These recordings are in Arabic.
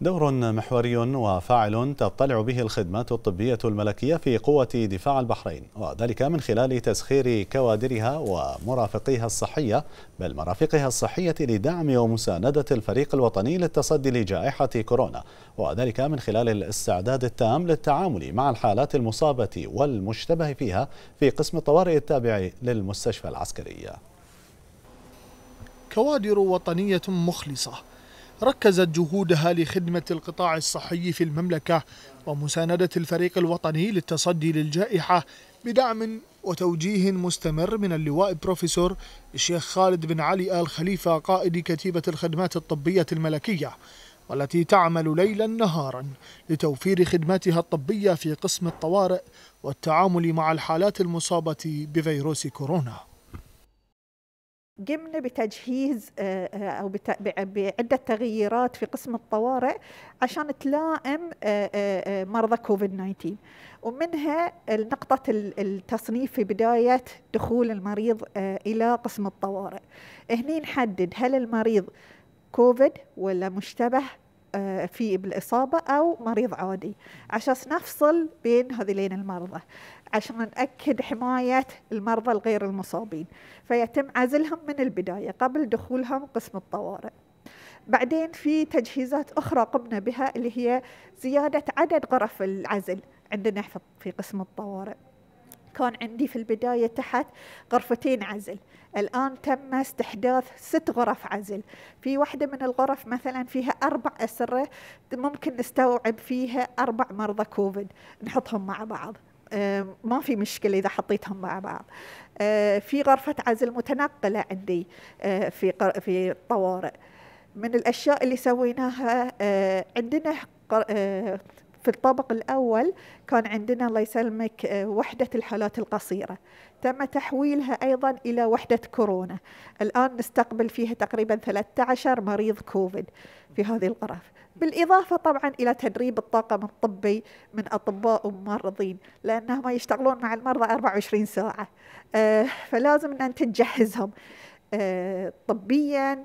دور محوري وفاعل تطلع به الخدمات الطبية الملكية في قوة دفاع البحرين وذلك من خلال تسخير كوادرها ومرافقيها الصحية بل مرافقها الصحية لدعم ومساندة الفريق الوطني للتصدي لجائحة كورونا وذلك من خلال الاستعداد التام للتعامل مع الحالات المصابة والمشتبه فيها في قسم الطوارئ التابع للمستشفى العسكرية كوادر وطنية مخلصة ركزت جهودها لخدمة القطاع الصحي في المملكة ومساندة الفريق الوطني للتصدي للجائحة بدعم وتوجيه مستمر من اللواء بروفيسور الشيخ خالد بن علي آل خليفة قائد كتيبة الخدمات الطبية الملكية والتي تعمل ليلا نهارا لتوفير خدماتها الطبية في قسم الطوارئ والتعامل مع الحالات المصابة بفيروس كورونا قمنا بتجهيز آه، آه، او بعده تغييرات في قسم الطوارئ عشان تلائم آه، مرضى كوفيد 19 ومنها نقطه التصنيف في بدايه دخول المريض الى قسم الطوارئ هني نحدد هل المريض كوفيد ولا مشتبه آه، في بالإصابة أو مريض عادي عشان نفصل بين هذين المرضى عشان نأكد حماية المرضى الغير المصابين فيتم عزلهم من البداية قبل دخولهم قسم الطوارئ بعدين في تجهيزات أخرى قمنا بها اللي هي زيادة عدد غرف العزل عندنا في قسم الطوارئ كان عندي في البداية تحت غرفتين عزل الآن تم استحداث ست غرف عزل في واحدة من الغرف مثلا فيها أربع أسرة ممكن نستوعب فيها أربع مرضى كوفيد نحطهم مع بعض ما في مشكلة إذا حطيتهم مع بعض آه، في غرفة عزل متنقلة عندي آه، في في الطوارئ من الأشياء اللي سويناها آه، عندنا في الطابق الأول كان عندنا الله يسلمك آه، وحدة الحالات القصيرة تم تحويلها أيضا إلى وحدة كورونا الآن نستقبل فيها تقريبا 13 مريض كوفيد في هذه الغرف بالإضافة طبعا إلى تدريب الطاقم الطبي من أطباء وممرضين لأنهم يشتغلون مع المرضى 24 ساعة آه، فلازم أن تجهزهم آه، طبيا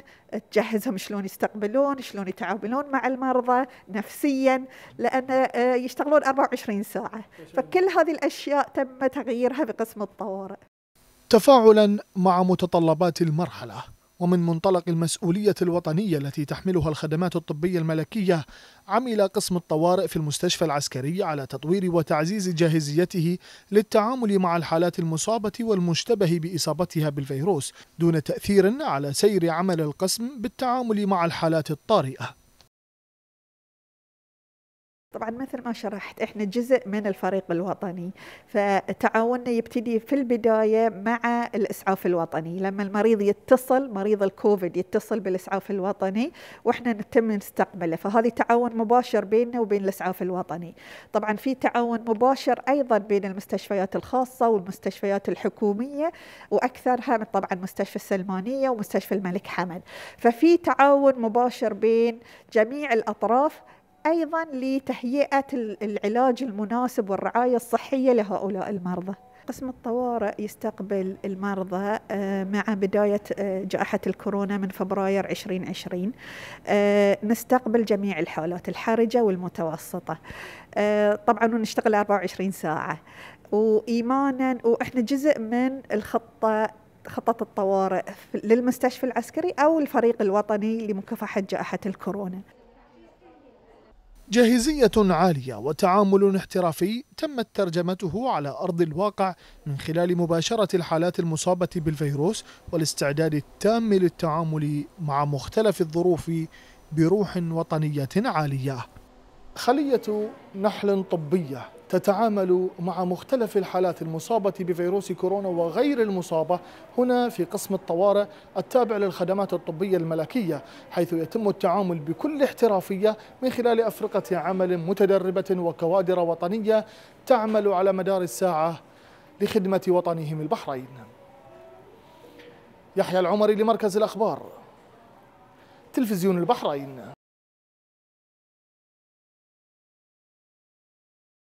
تجهزهم شلون يستقبلون شلون يتعاملون مع المرضى نفسيا لأن آه، يشتغلون 24 ساعة فكل هذه الأشياء تم تغييرها بقسم الطوارئ تفاعلا مع متطلبات المرحلة ومن منطلق المسؤولية الوطنية التي تحملها الخدمات الطبية الملكية عمل قسم الطوارئ في المستشفى العسكري على تطوير وتعزيز جاهزيته للتعامل مع الحالات المصابة والمشتبه بإصابتها بالفيروس دون تأثير على سير عمل القسم بالتعامل مع الحالات الطارئة طبعا مثل ما شرحت احنا جزء من الفريق الوطني فتعاوننا يبتدي في البدايه مع الاسعاف الوطني لما المريض يتصل مريض الكوفيد يتصل بالاسعاف الوطني واحنا نتم نستقبله فهذه تعاون مباشر بيننا وبين الاسعاف الوطني طبعا في تعاون مباشر ايضا بين المستشفيات الخاصه والمستشفيات الحكوميه واكثرها طبعا مستشفى السلمانيه ومستشفى الملك حمد ففي تعاون مباشر بين جميع الاطراف أيضا لتهيئة العلاج المناسب والرعاية الصحية لهؤلاء المرضى قسم الطوارئ يستقبل المرضى آه، مع بداية آه، جائحة الكورونا من فبراير 2020 آه، نستقبل جميع الحالات الحرجة والمتوسطة طبعا ونشتغل 24 ساعة وإيمانا وإحنا جزء من الخطة خطة الطوارئ للمستشفى العسكري أو الفريق الوطني لمكافحة جائحة الكورونا جاهزية عالية وتعامل احترافي تمت ترجمته على أرض الواقع من خلال مباشرة الحالات المصابة بالفيروس والاستعداد التام للتعامل مع مختلف الظروف بروح وطنية عالية خلية نحل طبية تتعامل مع مختلف الحالات المصابة بفيروس كورونا وغير المصابة هنا في قسم الطوارئ التابع للخدمات الطبية الملكية حيث يتم التعامل بكل احترافية من خلال أفرقة عمل متدربة وكوادر وطنية تعمل على مدار الساعة لخدمة وطنهم البحرين يحيى العمري لمركز الأخبار تلفزيون البحرين